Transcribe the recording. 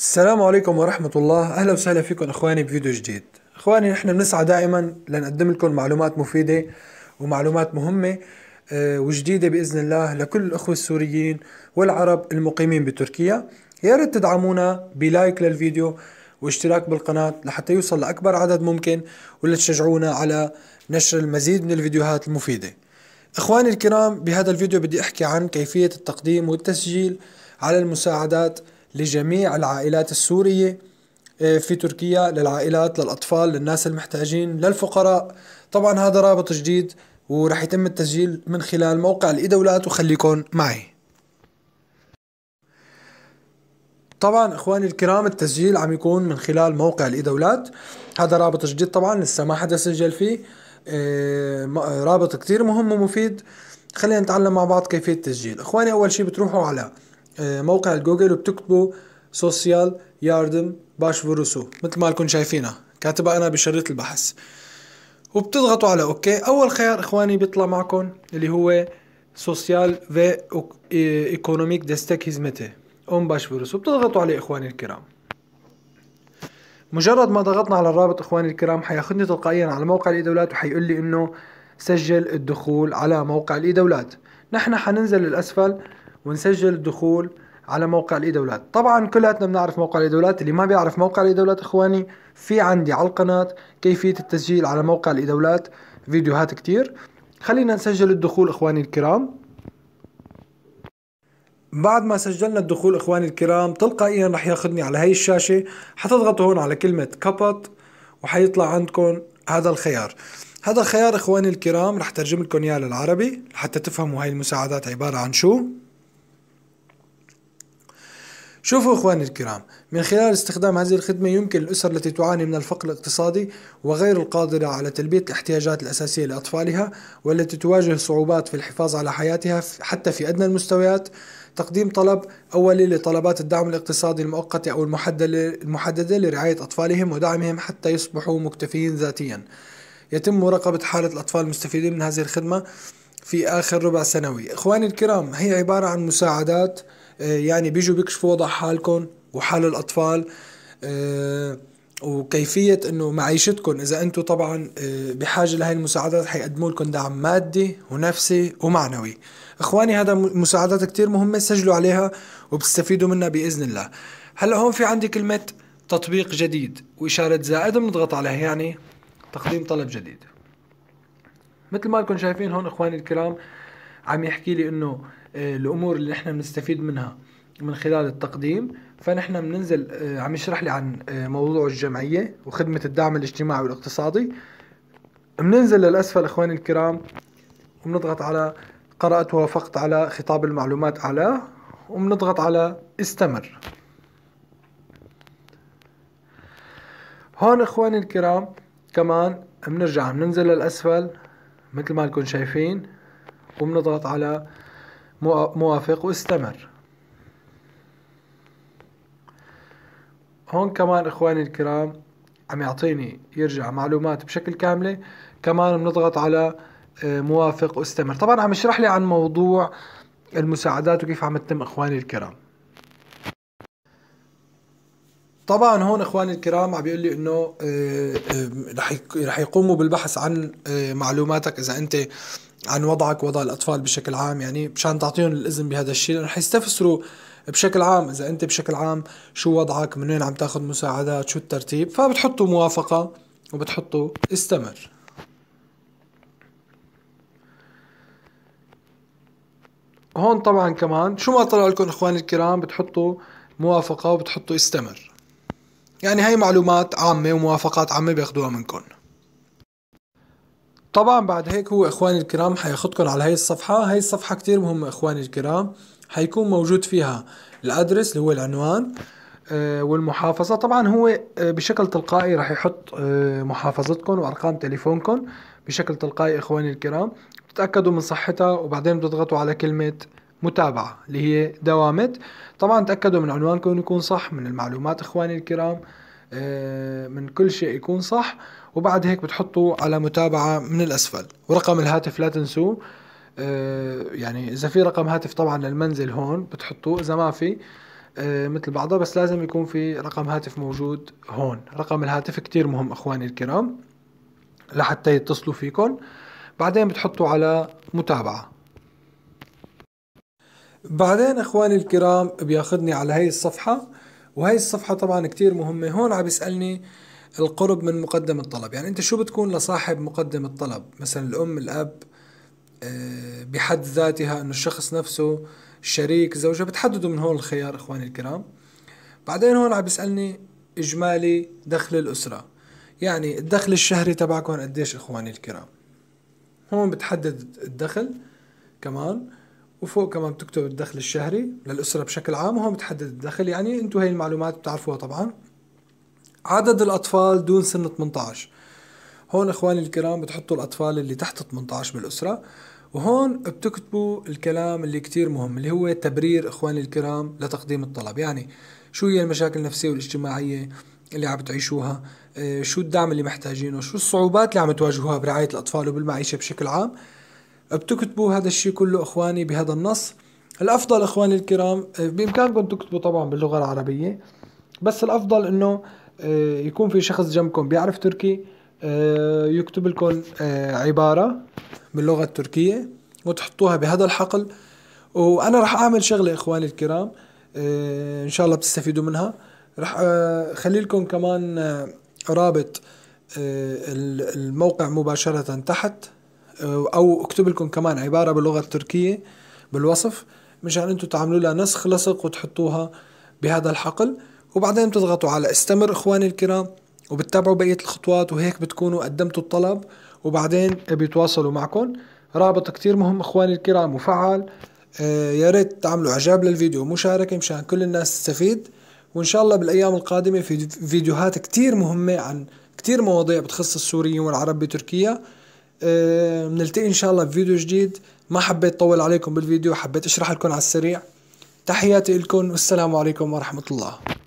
السلام عليكم ورحمة الله أهلا وسهلا فيكم أخواني بفيديو جديد أخواني نحن بنسعى دائما لنقدم لكم معلومات مفيدة ومعلومات مهمة آه، وجديدة بإذن الله لكل الأخوة السوريين والعرب المقيمين بتركيا يا ريت تدعمونا بلايك للفيديو واشتراك بالقناة لحتى يوصل لأكبر عدد ممكن ولتشجعونا على نشر المزيد من الفيديوهات المفيدة إخواني الكرام بهذا الفيديو بدي أحكي عن كيفية التقديم والتسجيل على المساعدات لجميع العائلات السورية آه، في تركيا للعائلات للأطفال للناس المحتاجين للفقراء طبعا هذا رابط جديد ورح يتم التسجيل من خلال موقع الإدولات وخليكن معي طبعا اخواني الكرام التسجيل عم يكون من خلال موقع الايدولات هذا رابط جديد طبعا لسه ما حدا سجل فيه آه، آه، رابط كتير مهم ومفيد خلينا نتعلم مع بعض كيفية التسجيل اخواني اول شي بتروحوا على E, موقع الجوجل وبتكتبوا سوسيال ياردم باشفوروسو مثل ما لكم شايفينها كاتبها انا بشريط البحث وبتضغطوا على اوكي اول خيار اخواني بيطلع معكم اللي هو سوسيال في ايكونوميك ديستك هزمته اون باشفوروسو وبتضغطوا عليه اخواني الكرام مجرد ما ضغطنا على الرابط اخواني الكرام حياخذني تلقائيا على موقع الاي وحيقول لي انه سجل الدخول على موقع الاي نحن حننزل للاسفل ونسجل الدخول على موقع الاي دولات طبعا كلياتنا بنعرف موقع الاي دولات اللي ما بيعرف موقع الاي دولات اخواني في عندي على القناه كيفيه التسجيل على موقع الاي دولات فيديوهات كتير خلينا نسجل الدخول اخواني الكرام بعد ما سجلنا الدخول اخواني الكرام تلقائيا رح ياخذني على هي الشاشه حتضغطوا هون على كلمه كبط وحيطلع عندكم هذا الخيار هذا الخيار اخواني الكرام رح ترجم لكم اياه للعربي حتى تفهموا هاي المساعدات عباره عن شو شوفوا اخواني الكرام من خلال استخدام هذه الخدمة يمكن الأسر التي تعاني من الفقر الاقتصادي وغير القادرة على تلبية الاحتياجات الأساسية لأطفالها والتي تواجه صعوبات في الحفاظ على حياتها حتى في أدنى المستويات تقديم طلب أولي لطلبات الدعم الاقتصادي المؤقت أو المحددة لرعاية أطفالهم ودعمهم حتى يصبحوا مكتفيين ذاتيا يتم مراقبة حالة الأطفال المستفيدين من هذه الخدمة في آخر ربع سنوي إخواني الكرام هي عبارة عن مساعدات آه، يعني بيجوا بيكشفوا وضع حالكم وحال الاطفال آه، وكيفية انه معيشتكم اذا انتم طبعا آه، بحاجة لهي المساعدات حيقدموا لكم دعم مادي ونفسي ومعنوي اخواني هذا مساعدات كتير مهمة سجلوا عليها وبتستفيدوا منها باذن الله هلا هون في عندي كلمة تطبيق جديد وإشارة زائد بنضغط عليها يعني تقديم طلب جديد مثل ما لكم شايفين هون إخواني الكرام عم يحكي لي إنه آه، الامور اللي احنا بنستفيد منها من خلال التقديم فنحن بننزل آه، عم يشرح لي عن آه، موضوع الجمعيه وخدمه الدعم الاجتماعي والاقتصادي بننزل للاسفل اخواني الكرام وبنضغط على قرات ووافقت على خطاب المعلومات اعلاه وبنضغط على استمر هون اخواني الكرام كمان بنرجع بننزل للاسفل مثل ما لكم شايفين وبنضغط على موافق واستمر هون كمان اخواني الكرام عم يعطيني يرجع معلومات بشكل كاملة كمان بنضغط على آه، موافق واستمر طبعا عم يشرح لي عن موضوع المساعدات وكيف عم تتم اخواني الكرام طبعا هون اخواني الكرام عم بيقول لي انه آه، آه، رح يقوموا بالبحث عن معلوماتك اذا انت عن وضعك وضع الاطفال بشكل عام يعني مشان تعطيهم الاذن بهذا الشيء لانه حيستفسروا بشكل عام اذا انت بشكل عام شو وضعك من وين عم تاخذ مساعدات شو الترتيب فبتحطوا موافقه وبتحطوا استمر هون طبعا كمان شو ما طلع لكم اخواني الكرام بتحطوا موافقه وبتحطوا استمر يعني هي معلومات عامه وموافقات عامه بياخذوها منكم طبعا بعد هيك هو اخواني الكرام حياخدكم على هاي الصفحة هاي الصفحة كتير مهمة اخواني الكرام حيكون موجود فيها الادرس اللي هو العنوان آه، والمحافظة طبعا هو آه، بشكل تلقائي راح يحط آه، محافظتكم وارقام تليفونكم بشكل تلقائي اخواني الكرام تتأكدوا من صحتها وبعدين بتضغطوا على كلمة متابعة اللي هي دوامت طبعا تأكدوا من عنوانكم يكون صح من المعلومات اخواني الكرام آه، من كل شيء يكون صح وبعد هيك بتحطوا على متابعة من الأسفل ورقم الهاتف لا تنسوه آه، يعني إذا في رقم هاتف طبعا للمنزل هون بتحطوه إذا ما في آه، مثل بعضها بس لازم يكون في رقم هاتف موجود هون رقم الهاتف كتير مهم أخواني الكرام لحتى يتصلوا فيكم بعدين بتحطوا على متابعة بعدين اخواني الكرام بياخذني على هاي الصفحة وهي الصفحة طبعا كتير مهمة هون عم يسألني القرب من مقدم الطلب يعني انت شو بتكون لصاحب مقدم الطلب مثلا الام الاب آه، بحد ذاتها انه الشخص نفسه شريك زوجها بتحددوا من هون الخيار اخواني الكرام بعدين هون عم يسألني اجمالي دخل الاسره يعني الدخل الشهري تبعكم قديش اخواني الكرام هون بتحدد الدخل كمان وفوق كمان بتكتب الدخل الشهري للأسرة بشكل عام وهون بتحدد الدخل يعني انتم هاي المعلومات بتعرفوها طبعا عدد الأطفال دون سن 18 هون إخواني الكرام بتحطوا الأطفال اللي تحت 18 بالأسرة وهون بتكتبوا الكلام اللي كتير مهم اللي هو تبرير إخواني الكرام لتقديم الطلب يعني شو هي المشاكل النفسية والاجتماعية اللي عم بتعيشوها آه، شو الدعم اللي محتاجينه شو الصعوبات اللي عم تواجهوها برعاية الأطفال وبالمعيشة بشكل عام بتكتبوا هذا الشيء كله اخواني بهذا النص الافضل اخواني الكرام آه، بامكانكم تكتبوا طبعا باللغه العربيه بس الافضل انه آه، يكون في شخص جنبكم بيعرف تركي آه، يكتب لكم عباره باللغه التركيه وتحطوها بهذا الحقل وانا راح اعمل شغله اخواني الكرام ان شاء الله بتستفيدوا منها راح اخلي لكم كمان رابط الموقع مباشره تحت او اكتب لكم كمان عباره باللغه التركيه بالوصف مشان انتم تعملوا لها نسخ لصق وتحطوها بهذا الحقل وبعدين بتضغطوا على استمر اخواني الكرام وبتتابعوا بقيه الخطوات وهيك بتكونوا قدمتوا الطلب وبعدين بيتواصلوا معكم رابط كتير مهم اخواني الكرام وفعال آه، يا ريت تعملوا اعجاب للفيديو ومشاركه مشان كل الناس تستفيد وان شاء الله بالايام القادمه في فيديوهات كتير مهمه عن كتير مواضيع بتخص السوريين والعرب بتركيا آه، بنلتقي ان شاء الله بفيديو جديد ما حبيت طول عليكم بالفيديو حبيت اشرح لكم على السريع تحياتي لكم والسلام عليكم ورحمه الله